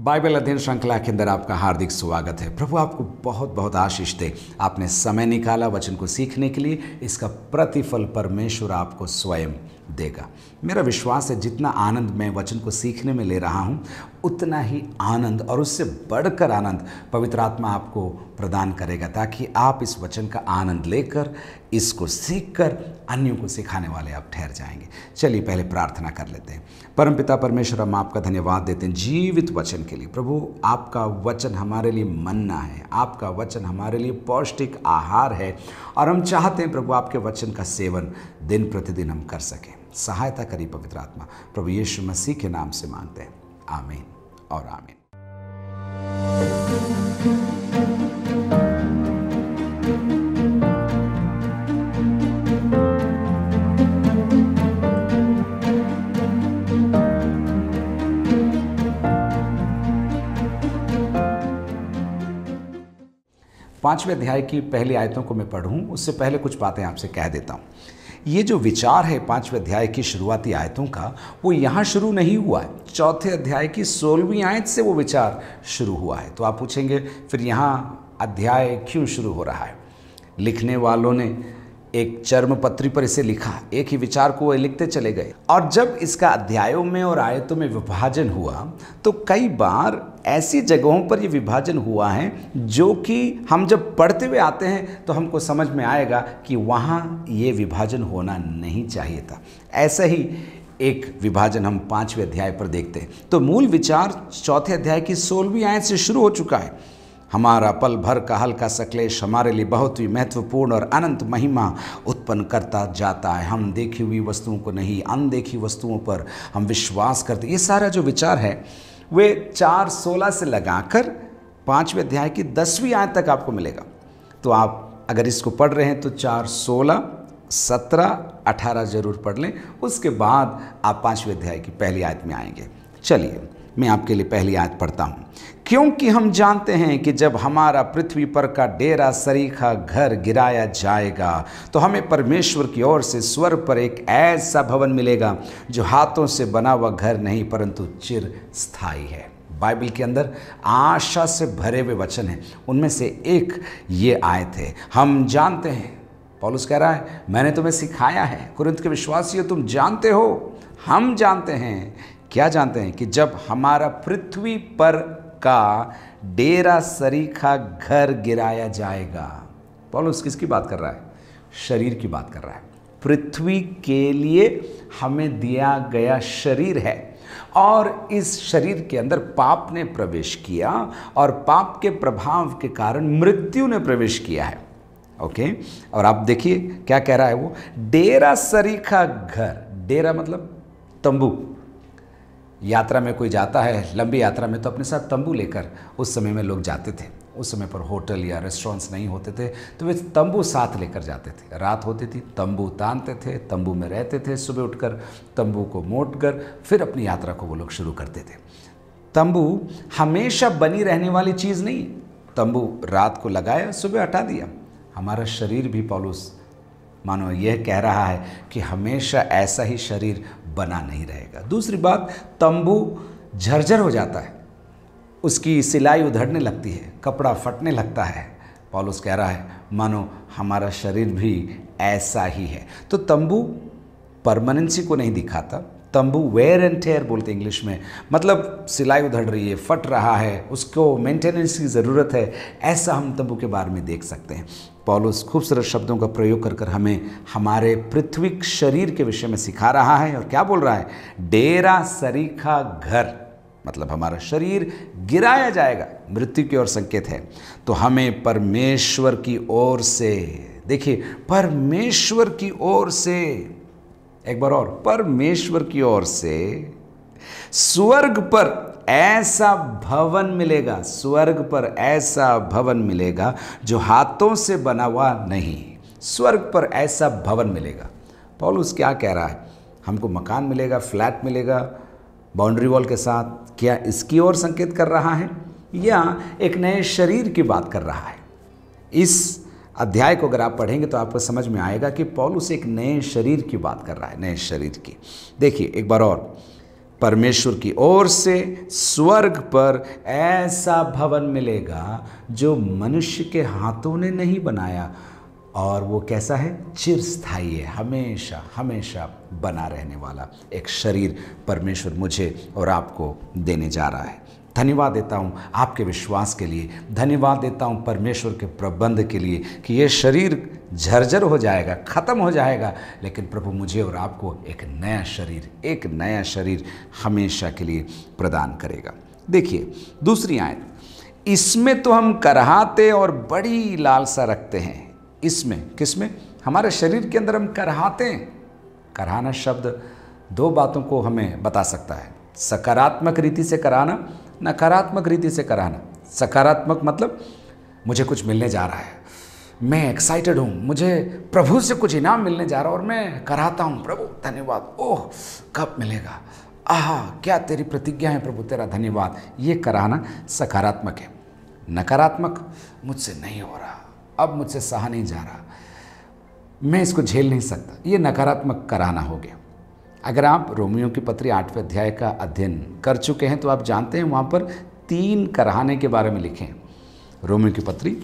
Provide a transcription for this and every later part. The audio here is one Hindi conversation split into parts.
बाइबल अध्ययन श्रृंखला के अंदर आपका हार्दिक स्वागत है प्रभु आपको बहुत बहुत आशीष दे आपने समय निकाला वचन को सीखने के लिए इसका प्रतिफल परमेश्वर आपको स्वयं देगा मेरा विश्वास है जितना आनंद मैं वचन को सीखने में ले रहा हूँ उतना ही आनंद और उससे बढ़कर आनंद पवित्र आत्मा आपको प्रदान करेगा ताकि आप इस वचन का आनंद लेकर इसको सीखकर अन्यों को सिखाने वाले आप ठहर जाएंगे चलिए पहले प्रार्थना कर लेते हैं परम पिता परमेश्वर हम आपका धन्यवाद देते हैं जीवित वचन के लिए प्रभु आपका वचन हमारे लिए मन्ना है आपका वचन हमारे लिए पौष्टिक आहार है और हम चाहते हैं प्रभु आपके वचन का सेवन दिन प्रतिदिन हम कर सकें सहायता करी पवित्र आत्मा प्रभु यीशु मसीह के नाम से मांगते हैं आमीन और आमीन पांचवें अध्याय की पहली आयतों को मैं पढ़ूं उससे पहले कुछ बातें आपसे कह देता हूं ये जो विचार है पाँचवें अध्याय की शुरुआती आयतों का वो यहाँ शुरू नहीं हुआ है चौथे अध्याय की सोलहवीं आयत से वो विचार शुरू हुआ है तो आप पूछेंगे फिर यहाँ अध्याय क्यों शुरू हो रहा है लिखने वालों ने एक चर्म पत्री पर इसे लिखा एक ही विचार को वह लिखते चले गए और जब इसका अध्यायों में और आयतों में विभाजन हुआ तो कई बार ऐसी जगहों पर ये विभाजन हुआ है जो कि हम जब पढ़ते हुए आते हैं तो हमको समझ में आएगा कि वहाँ ये विभाजन होना नहीं चाहिए था ऐसा ही एक विभाजन हम पाँचवें अध्याय पर देखते हैं तो मूल विचार चौथे अध्याय की सोलहवीं आयत से शुरू हो चुका है हमारा पल भर का हल्का सा क्लेश हमारे लिए बहुत ही महत्वपूर्ण और अनंत महिमा उत्पन्न करता जाता है हम देखी हुई वस्तुओं को नहीं अनदेखी वस्तुओं पर हम विश्वास करते ये सारा जो विचार है वे चार सोलह से लगाकर पाँचवें अध्याय की दसवीं आयत तक आपको मिलेगा तो आप अगर इसको पढ़ रहे हैं तो चार सोलह सत्रह अठारह जरूर पढ़ लें उसके बाद आप पाँचवें अध्याय की पहली आयत में आएंगे चलिए मैं आपके लिए पहली आयत पढ़ता हूँ क्योंकि हम जानते हैं कि जब हमारा पृथ्वी पर का डेरा सरीखा घर गिराया जाएगा तो हमें परमेश्वर की ओर से स्वर पर एक ऐसा भवन मिलेगा जो हाथों से बना हुआ घर नहीं परंतु चिर स्थायी है बाइबल के अंदर आशा से भरे हुए वचन हैं उनमें से एक ये आए थे हम जानते हैं पॉलुस कह रहा है मैंने तुम्हें सिखाया है कुरिंत के विश्वासियों तुम जानते हो हम जानते हैं क्या जानते हैं कि जब हमारा पृथ्वी पर का डेरा सरीखा घर गिराया जाएगा पॉलुस किसकी बात कर रहा है शरीर की बात कर रहा है पृथ्वी के लिए हमें दिया गया शरीर है और इस शरीर के अंदर पाप ने प्रवेश किया और पाप के प्रभाव के कारण मृत्यु ने प्रवेश किया है ओके और आप देखिए क्या कह रहा है वो डेरा सरीखा घर डेरा मतलब तंबू यात्रा में कोई जाता है लंबी यात्रा में तो अपने साथ तंबू लेकर उस समय में लोग जाते थे उस समय पर होटल या रेस्टोरेंट्स नहीं होते थे तो वे तंबू साथ लेकर जाते थे रात होती थी तंबू तानते थे तंबू में रहते थे सुबह उठकर तंबू को मोट कर फिर अपनी यात्रा को वो लोग शुरू करते थे तंबू हमेशा बनी रहने वाली चीज़ नहीं तंबू रात को लगाया सुबह हटा दिया हमारा शरीर भी पॉलूस मानो यह कह रहा है कि हमेशा ऐसा ही शरीर बना नहीं रहेगा दूसरी बात तंबू झरझर हो जाता है उसकी सिलाई उधड़ने लगती है कपड़ा फटने लगता है पॉलोस कह रहा है मानो हमारा शरीर भी ऐसा ही है तो तंबू परमानेंसी को नहीं दिखाता तंबू वेयर एंड टेयर बोलते इंग्लिश में मतलब सिलाई उधड़ रही है फट रहा है उसको मेंटेनेंस की ज़रूरत है ऐसा हम तंबू के बारे में देख सकते हैं पॉलुस खूबसूरत शब्दों का प्रयोग कर कर हमें हमारे पृथ्वी शरीर के विषय में सिखा रहा है और क्या बोल रहा है डेरा सरीखा घर मतलब हमारा शरीर गिराया जाएगा मृत्यु की ओर संकेत है तो हमें परमेश्वर की ओर से देखिए परमेश्वर की ओर से एक बार और परमेश्वर की ओर से स्वर्ग पर ऐसा भवन मिलेगा स्वर्ग पर ऐसा भवन मिलेगा जो हाथों से बना हुआ नहीं स्वर्ग पर ऐसा भवन मिलेगा पॉलुस क्या कह रहा है हमको मकान मिलेगा फ्लैट मिलेगा बाउंड्री वॉल के साथ क्या इसकी ओर संकेत कर रहा है या एक नए शरीर की बात कर रहा है इस अध्याय को अगर आप पढ़ेंगे तो आपको समझ में आएगा कि पॉलुस एक नए शरीर की बात कर रहा है नए शरीर की देखिए एक बार और परमेश्वर की ओर से स्वर्ग पर ऐसा भवन मिलेगा जो मनुष्य के हाथों ने नहीं बनाया और वो कैसा है चिरस्थाई है हमेशा हमेशा बना रहने वाला एक शरीर परमेश्वर मुझे और आपको देने जा रहा है धन्यवाद देता हूँ आपके विश्वास के लिए धन्यवाद देता हूँ परमेश्वर के प्रबंध के लिए कि ये शरीर झरझर हो जाएगा ख़त्म हो जाएगा लेकिन प्रभु मुझे और आपको एक नया शरीर एक नया शरीर हमेशा के लिए प्रदान करेगा देखिए दूसरी आयत इसमें तो हम करहाते और बड़ी लालसा रखते हैं इसमें किसमें हमारे शरीर के अंदर हम करहाते हैं करहाना शब्द दो बातों को हमें बता सकता है सकारात्मक रीति से कराना नकारात्मक रीति से कराना सकारात्मक मतलब मुझे कुछ मिलने जा रहा है मैं एक्साइटेड हूँ मुझे प्रभु से कुछ इनाम मिलने जा रहा है और मैं कराता हूँ प्रभु धन्यवाद ओह कब मिलेगा आह क्या तेरी प्रतिज्ञा है प्रभु तेरा धन्यवाद ये कराना सकारात्मक है नकारात्मक मुझसे नहीं हो रहा अब मुझसे सहा नहीं जा रहा मैं इसको झेल नहीं सकता ये नकारात्मक कराना हो गया अगर आप रोमियो की पत्री आठवें अध्याय का अध्ययन कर चुके हैं तो आप जानते हैं वहाँ पर तीन कराहने के बारे में लिखें रोमियो की पत्री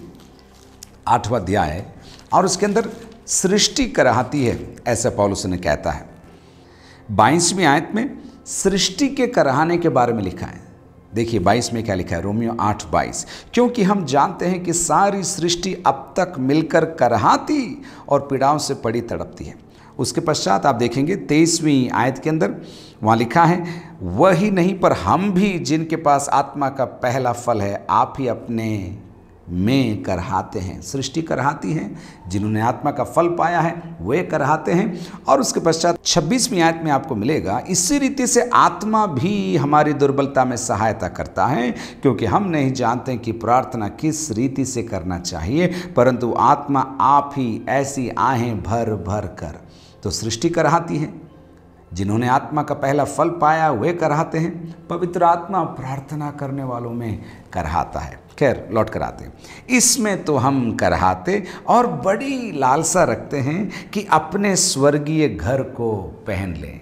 आठवा अध्याय और उसके अंदर सृष्टि कराहती है ऐसा पॉलुस ने कहता है बाईसवीं आयत में सृष्टि के कराहने के बारे में लिखा है देखिए बाईस में क्या लिखा है रोमियो आठ बाईस क्योंकि हम जानते हैं कि सारी सृष्टि अब तक मिलकर करहाती और पीड़ाओं से पड़ी तड़पती है उसके पश्चात आप देखेंगे तेईसवीं आयत के अंदर वहाँ लिखा है वही नहीं पर हम भी जिनके पास आत्मा का पहला फल है आप ही अपने में करहाते हैं सृष्टि करहाती है जिन्होंने आत्मा का फल पाया है वे करहाते हैं और उसके पश्चात छब्बीसवीं आयत में आपको मिलेगा इसी रीति से आत्मा भी हमारी दुर्बलता में सहायता करता है क्योंकि हम नहीं जानते कि प्रार्थना किस रीति से करना चाहिए परंतु आत्मा आप ही ऐसी आहें भर भर कर तो सृष्टि कराती है जिन्होंने आत्मा का पहला फल पाया वे कराहते हैं पवित्र आत्मा प्रार्थना करने वालों में कराता है खैर लौट कर आते हैं इसमें तो हम कराते और बड़ी लालसा रखते हैं कि अपने स्वर्गीय घर को पहन लें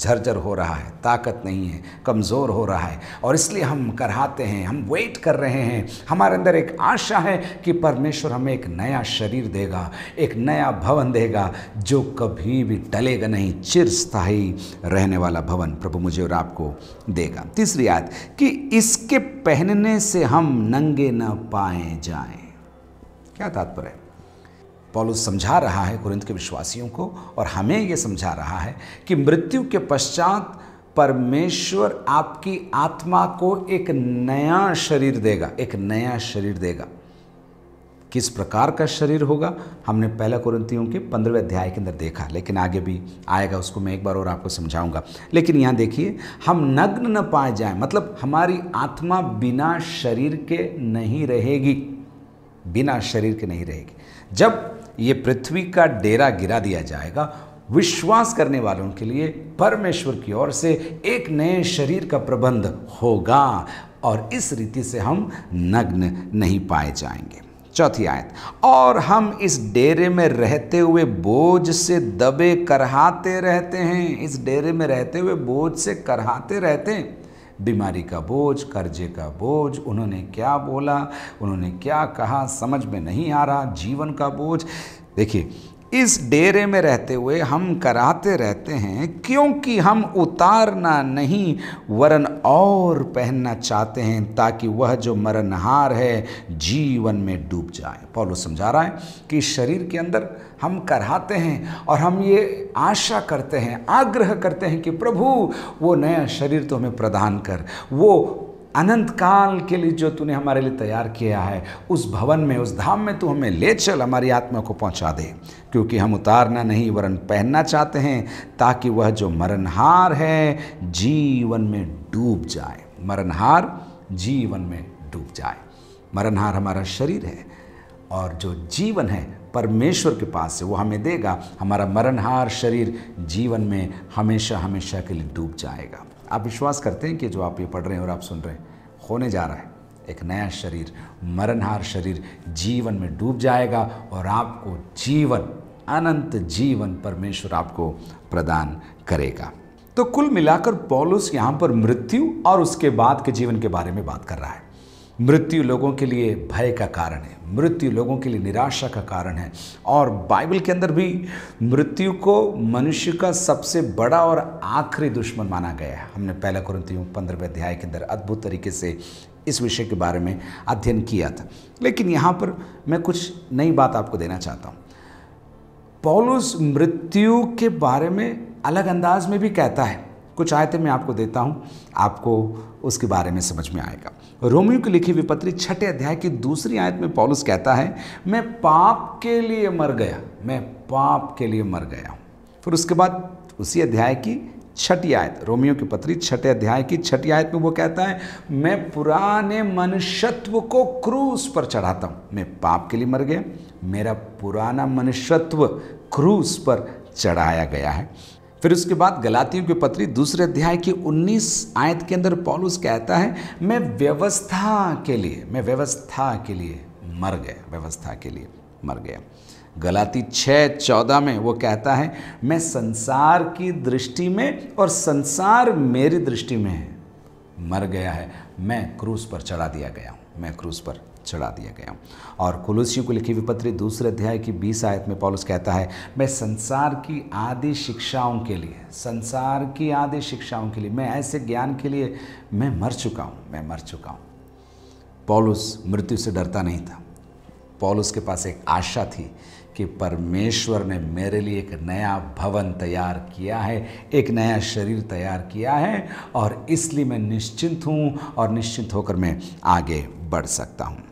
झरझर हो रहा है ताकत नहीं है कमज़ोर हो रहा है और इसलिए हम करहाते हैं हम वेट कर रहे हैं हमारे अंदर एक आशा है कि परमेश्वर हमें एक नया शरीर देगा एक नया भवन देगा जो कभी भी टलेगा नहीं चिरस्थाई रहने वाला भवन प्रभु मुझे और आपको देगा तीसरी याद कि इसके पहनने से हम नंगे न पाए जाएं क्या तात्पर्य पॉलुस समझा रहा है कुरिंद के विश्वासियों को और हमें ये समझा रहा है कि मृत्यु के पश्चात परमेश्वर आपकी आत्मा को एक नया शरीर देगा एक नया शरीर देगा किस प्रकार का शरीर होगा हमने पहला कुरंतियों के पंद्रहवें अध्याय के अंदर देखा लेकिन आगे भी आएगा उसको मैं एक बार और आपको समझाऊंगा लेकिन यहां देखिए हम नग्न न पाए जाए मतलब हमारी आत्मा बिना शरीर के नहीं रहेगी बिना शरीर के नहीं रहेगी जब ये पृथ्वी का डेरा गिरा दिया जाएगा विश्वास करने वालों के लिए परमेश्वर की ओर से एक नए शरीर का प्रबंध होगा और इस रीति से हम नग्न नहीं पाए जाएंगे चौथी आयत और हम इस डेरे में रहते हुए बोझ से दबे करहाते रहते हैं इस डेरे में रहते हुए बोझ से करहाते रहते हैं बीमारी का बोझ कर्जे का बोझ उन्होंने क्या बोला उन्होंने क्या कहा समझ में नहीं आ रहा जीवन का बोझ देखिए इस डेरे में रहते हुए हम कराते रहते हैं क्योंकि हम उतारना नहीं वरन और पहनना चाहते हैं ताकि वह जो मरनहार है जीवन में डूब जाए पौलो समझा रहा है कि शरीर के अंदर हम कराते हैं और हम ये आशा करते हैं आग्रह करते हैं कि प्रभु वो नया शरीर तो हमें प्रदान कर वो अनंत काल के लिए जो तूने हमारे लिए तैयार किया है उस भवन में उस धाम में तू हमें ले चल हमारी आत्मा को पहुंचा दे क्योंकि हम उतारना नहीं वरन पहनना चाहते हैं ताकि वह जो मरणहार है जीवन में डूब जाए मरणहार जीवन में डूब जाए मरणहार हमारा शरीर है और जो जीवन है परमेश्वर के पास से वो हमें देगा हमारा मरणहार शरीर जीवन में हमेशा हमेशा के लिए डूब जाएगा आप विश्वास करते हैं कि जो आप ये पढ़ रहे हैं और आप सुन रहे हैं होने जा रहा है एक नया शरीर मरणहार शरीर जीवन में डूब जाएगा और आपको जीवन अनंत जीवन परमेश्वर आपको प्रदान करेगा तो कुल मिलाकर पॉलुस यहाँ पर मृत्यु और उसके बाद के जीवन के बारे में बात कर रहा है मृत्यु लोगों के लिए भय का कारण है मृत्यु लोगों के लिए निराशा का कारण है और बाइबल के अंदर भी मृत्यु को मनुष्य का सबसे बड़ा और आखिरी दुश्मन माना गया है हमने पहला कुरंतियों पंद्रहवें अध्याय के अंदर अद्भुत तरीके से इस विषय के बारे में अध्ययन किया था लेकिन यहाँ पर मैं कुछ नई बात आपको देना चाहता हूँ पौलुस मृत्यु के बारे में अलग अंदाज में भी कहता है कुछ आयतें मैं आपको देता हूँ आपको उसके बारे में समझ में आएगा रोमियो की लिखी हुई पत्री छठे अध्याय की दूसरी आयत में पॉलुस कहता है मैं पाप के लिए मर गया मैं पाप के लिए मर गया हूँ फिर उसके बाद उसी अध्याय की छठी आयत रोमियो की पत्री छठे अध्याय की छठी आयत में वो कहता है मैं पुराने मनुष्यत्व को क्रूस पर चढ़ाता हूँ मैं पाप के लिए मर गया मेरा पुराना मनुष्यत्व क्रूस पर चढ़ाया गया है फिर उसके बाद गलातियों की पत्री दूसरे अध्याय की 19 आयत के अंदर पॉलुस कहता है मैं व्यवस्था के लिए मैं व्यवस्था के लिए मर गया व्यवस्था के लिए मर गया गलाती छः चौदह में वो कहता है मैं संसार की दृष्टि में और संसार मेरी दृष्टि में है मर गया है मैं क्रूस पर चढ़ा दिया गया हूँ मैं क्रूस पर चढ़ा दिया गया और कुलूसियों को लिखी हुई पत्र दूसरे अध्याय की बीस आयत में पॉलस कहता है मैं संसार की आदि शिक्षाओं के लिए संसार की आदि शिक्षाओं के लिए मैं ऐसे ज्ञान के लिए मैं मर चुका हूँ मैं मर चुका हूँ पॉलुस मृत्यु से डरता नहीं था पॉलुस के पास एक आशा थी कि परमेश्वर ने मेरे लिए एक नया भवन तैयार किया है एक नया शरीर तैयार किया है और इसलिए मैं निश्चिंत हूँ और निश्चिंत होकर मैं आगे बढ़ सकता हूँ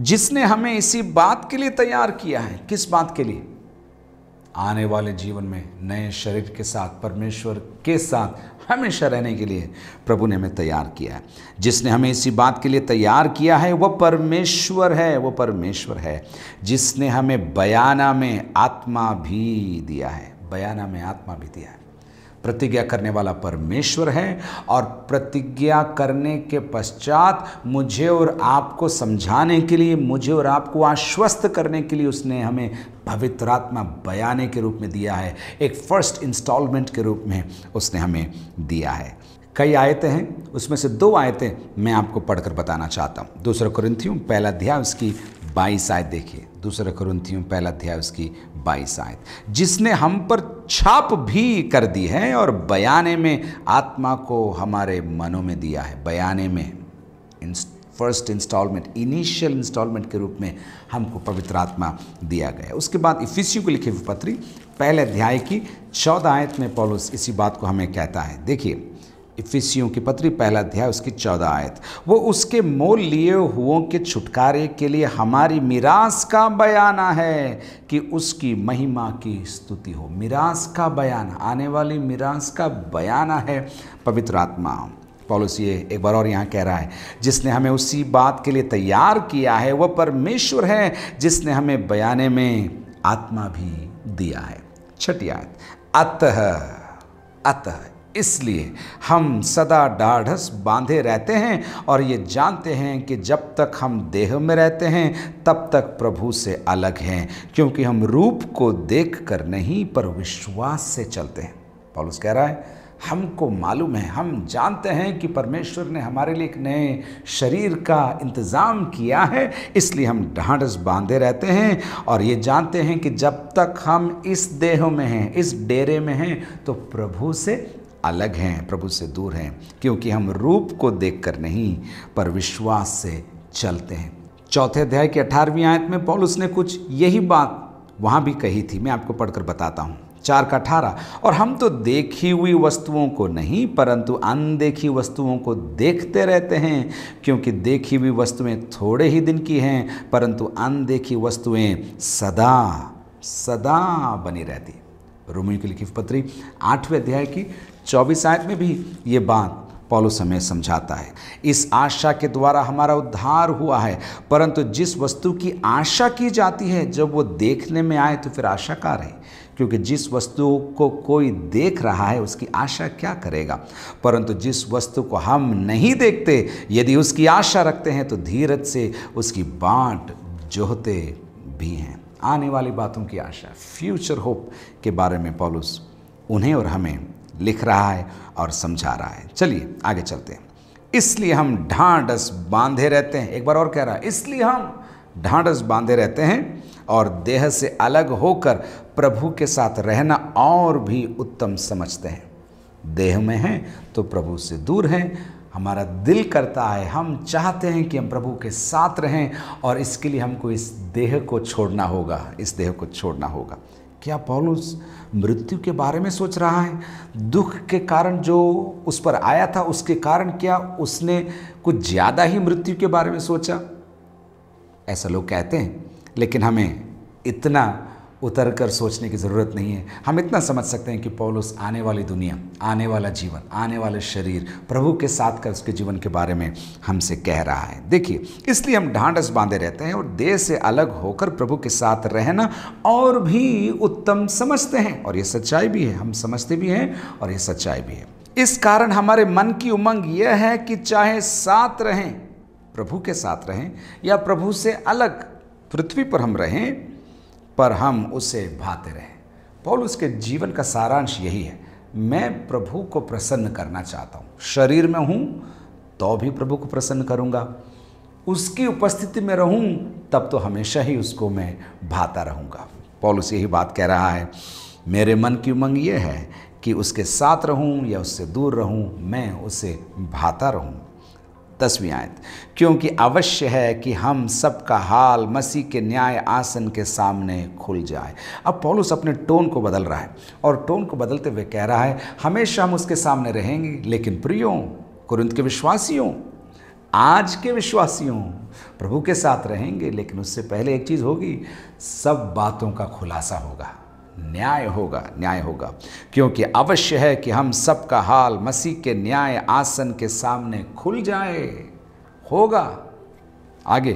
जिसने हमें इसी बात के लिए तैयार किया है किस बात के लिए आने वाले जीवन में नए शरीर के साथ परमेश्वर के साथ हमेशा रहने के लिए प्रभु ने हमें तैयार किया है जिसने हमें इसी बात के लिए तैयार किया है वह परमेश्वर है वह परमेश्वर है जिसने हमें बयाना में आत्मा भी दिया है बयाना में आत्मा भी दिया है प्रतिज्ञा करने वाला परमेश्वर है और प्रतिज्ञा करने के पश्चात मुझे और आपको समझाने के लिए मुझे और आपको आश्वस्त करने के लिए उसने हमें पवित्र आत्मा बयाने के रूप में दिया है एक फर्स्ट इंस्टॉलमेंट के रूप में उसने हमें दिया है कई आयतें हैं उसमें से दो आयतें मैं आपको पढ़कर बताना चाहता हूँ दूसरा कुरिंथियों पहला अध्याय उसकी बाईस आयत देखिए दूसरा करुंथियो पहला अध्याय उसकी बाईस आयत जिसने हम पर छाप भी कर दी है और बयाने में आत्मा को हमारे मनों में दिया है बयाने में फर्स्ट इंस्टॉलमेंट इनिशियल इंस्टॉलमेंट के रूप में हमको पवित्र आत्मा दिया गया उसके बाद इफिसियों को लिखी हुई पत्री पहले अध्याय की चौदह आयत में पॉलुस इसी बात को हमें कहता है देखिए इफिसियों की पत्री पहला अध्याय उसकी चौदह आयत वो उसके मोल लिए हुओं के छुटकारे के लिए हमारी मिरास का बयाना है कि उसकी महिमा की स्तुति हो मिरास का बयाना आने वाली मिरास का बयाना है पवित्र आत्मा पॉलिस ये एक बार और यहाँ कह रहा है जिसने हमें उसी बात के लिए तैयार किया है वह परमेश्वर है जिसने हमें बयाने में आत्मा भी दिया है छठी आयत अतः अतः इसलिए हम सदा ढाढ़स बांधे रहते हैं और ये जानते हैं कि जब तक हम देह में रहते हैं तब तक प्रभु से अलग हैं क्योंकि हम रूप को देख कर नहीं पर विश्वास से चलते हैं पॉलुस कह रहा है हमको मालूम है हम जानते हैं कि परमेश्वर ने हमारे लिए एक नए शरीर का इंतज़ाम किया है इसलिए हम ढांढस बांधे रहते हैं और ये जानते हैं कि जब तक हम इस देह में हैं इस डेरे में हैं तो प्रभु से अलग हैं प्रभु से दूर हैं क्योंकि हम रूप को देखकर नहीं पर विश्वास से चलते हैं चौथे अध्याय की अठारहवीं आयत में पॉलुस ने कुछ यही बात वहाँ भी कही थी मैं आपको पढ़कर बताता हूँ चार का अठारह और हम तो देखी हुई वस्तुओं को नहीं परंतु अनदेखी वस्तुओं को देखते रहते हैं क्योंकि देखी हुई वस्तुएं थोड़े ही दिन की हैं परंतु अनदेखी वस्तुएं सदा सदा बनी रहती रोमियों की लिखी पत्री आठवें अध्याय की चौबीस आयत में भी ये बात पॉलुस हमें समझाता है इस आशा के द्वारा हमारा उद्धार हुआ है परंतु जिस वस्तु की आशा की जाती है जब वो देखने में आए तो फिर आशा का रहे क्योंकि जिस वस्तु को कोई देख रहा है उसकी आशा क्या करेगा परंतु जिस वस्तु को हम नहीं देखते यदि उसकी आशा रखते हैं तो धीरज से उसकी बाट जोहते भी हैं आने वाली बातों की आशा फ्यूचर होप के बारे में पॉलुस उन्हें और हमें लिख रहा है और समझा रहा है चलिए आगे चलते हैं इसलिए हम ढांढस बांधे रहते हैं एक बार और कह रहा है इसलिए हम ढांढस बांधे रहते हैं और देह से अलग होकर प्रभु के साथ रहना और भी उत्तम समझते हैं देह में हैं तो प्रभु से दूर हैं हमारा दिल करता है हम चाहते हैं कि हम प्रभु के साथ रहें और इसके लिए हमको इस देह को छोड़ना होगा इस देह को छोड़ना होगा क्या पौलुस मृत्यु के बारे में सोच रहा है दुख के कारण जो उस पर आया था उसके कारण क्या उसने कुछ ज़्यादा ही मृत्यु के बारे में सोचा ऐसा लोग कहते हैं लेकिन हमें इतना उतर कर सोचने की ज़रूरत नहीं है हम इतना समझ सकते हैं कि पौलुस आने वाली दुनिया आने वाला जीवन आने वाला शरीर प्रभु के साथ कर उसके जीवन के बारे में हमसे कह रहा है देखिए इसलिए हम ढांढस बांधे रहते हैं और देह से अलग होकर प्रभु के साथ रहना और भी उत्तम समझते हैं और ये सच्चाई भी है हम समझते भी हैं और ये सच्चाई भी है इस कारण हमारे मन की उमंग यह है कि चाहे साथ रहें प्रभु के साथ रहें या प्रभु से अलग पृथ्वी पर हम रहें पर हम उसे भाते रहें पौल उसके जीवन का सारांश यही है मैं प्रभु को प्रसन्न करना चाहता हूँ शरीर में हूँ तो भी प्रभु को प्रसन्न करूँगा उसकी उपस्थिति में रहूँ तब तो हमेशा ही उसको मैं भाता रहूँगा उसे यही बात कह रहा है मेरे मन की उमंग ये है कि उसके साथ रहूँ या उससे दूर रहूँ मैं उसे भाता रहूँ दसवीं आयत क्योंकि अवश्य है कि हम सबका हाल मसीह के न्याय आसन के सामने खुल जाए अब पौलुस अपने टोन को बदल रहा है और टोन को बदलते हुए कह रहा है हमेशा हम उसके सामने रहेंगे लेकिन प्रियो कुरिंद के विश्वासियों आज के विश्वासियों प्रभु के साथ रहेंगे लेकिन उससे पहले एक चीज़ होगी सब बातों का खुलासा होगा न्याय होगा न्याय होगा क्योंकि अवश्य है कि हम सब का हाल मसीह के न्याय आसन के सामने खुल जाए होगा आगे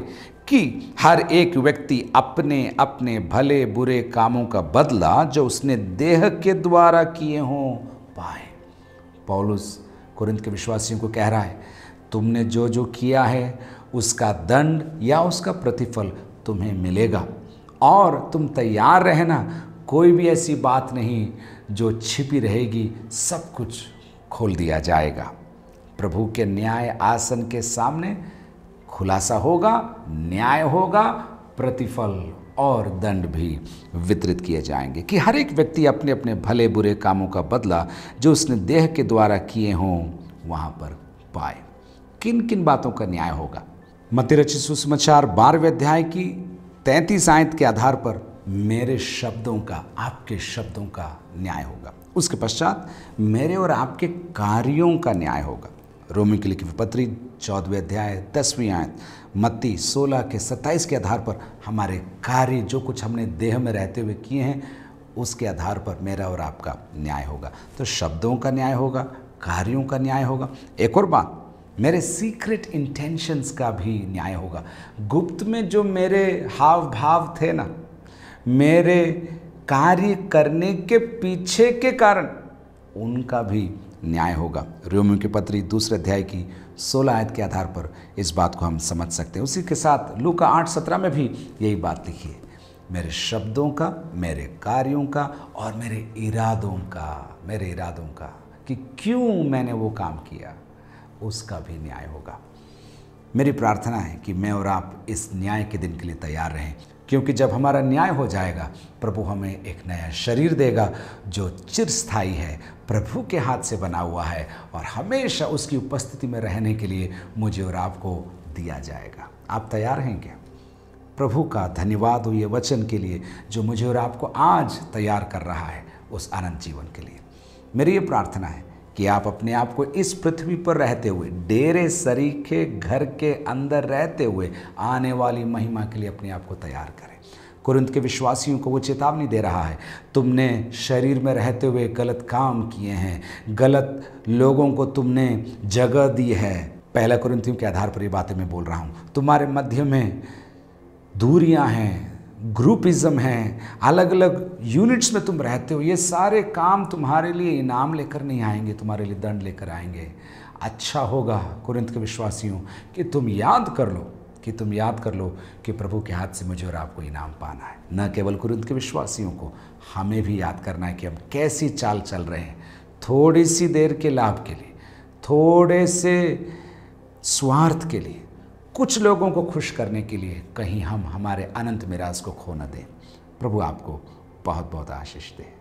कि हर एक व्यक्ति अपने अपने भले बुरे कामों का बदला जो उसने देह के द्वारा किए हों पाए पौलुस कुरिंद के विश्वासियों को कह रहा है तुमने जो जो किया है उसका दंड या उसका प्रतिफल तुम्हें मिलेगा और तुम तैयार रहना कोई भी ऐसी बात नहीं जो छिपी रहेगी सब कुछ खोल दिया जाएगा प्रभु के न्याय आसन के सामने खुलासा होगा न्याय होगा प्रतिफल और दंड भी वितरित किए जाएंगे कि हर एक व्यक्ति अपने अपने भले बुरे कामों का बदला जो उसने देह के द्वारा किए हों वहाँ पर पाए किन किन बातों का न्याय होगा मतिरचित सुसमाचार बारहवें अध्याय की तैंतीस आयत के आधार पर मेरे शब्दों का आपके शब्दों का न्याय होगा उसके पश्चात मेरे और आपके कार्यों का न्याय होगा रोमी के लिखी पत्री चौदहवें अध्याय दसवीं आयत मत्ती सोलह के सत्ताईस के आधार पर हमारे कार्य जो कुछ हमने देह में रहते हुए किए हैं उसके आधार पर मेरा और आपका न्याय होगा तो शब्दों का न्याय होगा कार्यों का न्याय होगा एक और बात मेरे सीक्रेट इंटेंशंस का भी न्याय होगा गुप्त में जो मेरे हाव भाव थे ना मेरे कार्य करने के पीछे के कारण उनका भी न्याय होगा रोमियो के पत्री दूसरे अध्याय की सोलह आयत के आधार पर इस बात को हम समझ सकते हैं उसी के साथ लू का आठ सत्रह में भी यही बात लिखी है मेरे शब्दों का मेरे कार्यों का और मेरे इरादों का मेरे इरादों का कि क्यों मैंने वो काम किया उसका भी न्याय होगा मेरी प्रार्थना है कि मैं और आप इस न्याय के दिन के लिए तैयार रहें क्योंकि जब हमारा न्याय हो जाएगा प्रभु हमें एक नया शरीर देगा जो चिरस्थायी है प्रभु के हाथ से बना हुआ है और हमेशा उसकी उपस्थिति में रहने के लिए मुझे और आपको दिया जाएगा आप तैयार हैं क्या प्रभु का धन्यवाद हो ये वचन के लिए जो मुझे और आपको आज तैयार कर रहा है उस अनंत जीवन के लिए मेरी ये प्रार्थना है कि आप अपने आप को इस पृथ्वी पर रहते हुए डेरे सरीखे घर के अंदर रहते हुए आने वाली महिमा के लिए अपने आप को तैयार करें कुरंत के विश्वासियों को वो चेतावनी दे रहा है तुमने शरीर में रहते हुए गलत काम किए हैं गलत लोगों को तुमने जगह दी है पहला कुरंतियों के आधार पर ये बातें मैं बोल रहा हूँ तुम्हारे मध्य में दूरियाँ हैं ग्रुपिज्म है अलग अलग यूनिट्स में तुम रहते हो ये सारे काम तुम्हारे लिए इनाम लेकर नहीं आएंगे तुम्हारे लिए दंड लेकर आएंगे अच्छा होगा कुरिंत के विश्वासियों कि तुम याद कर लो कि तुम याद कर लो कि प्रभु के हाथ से मुझे और आपको इनाम पाना है न केवल कुरिंत के विश्वासियों को हमें भी याद करना है कि हम कैसी चाल चल रहे हैं थोड़ी सी देर के लाभ के लिए थोड़े से स्वार्थ के लिए कुछ लोगों को खुश करने के लिए कहीं हम हमारे अनंत मिराज को खो न दें प्रभु आपको बहुत बहुत आशीष दें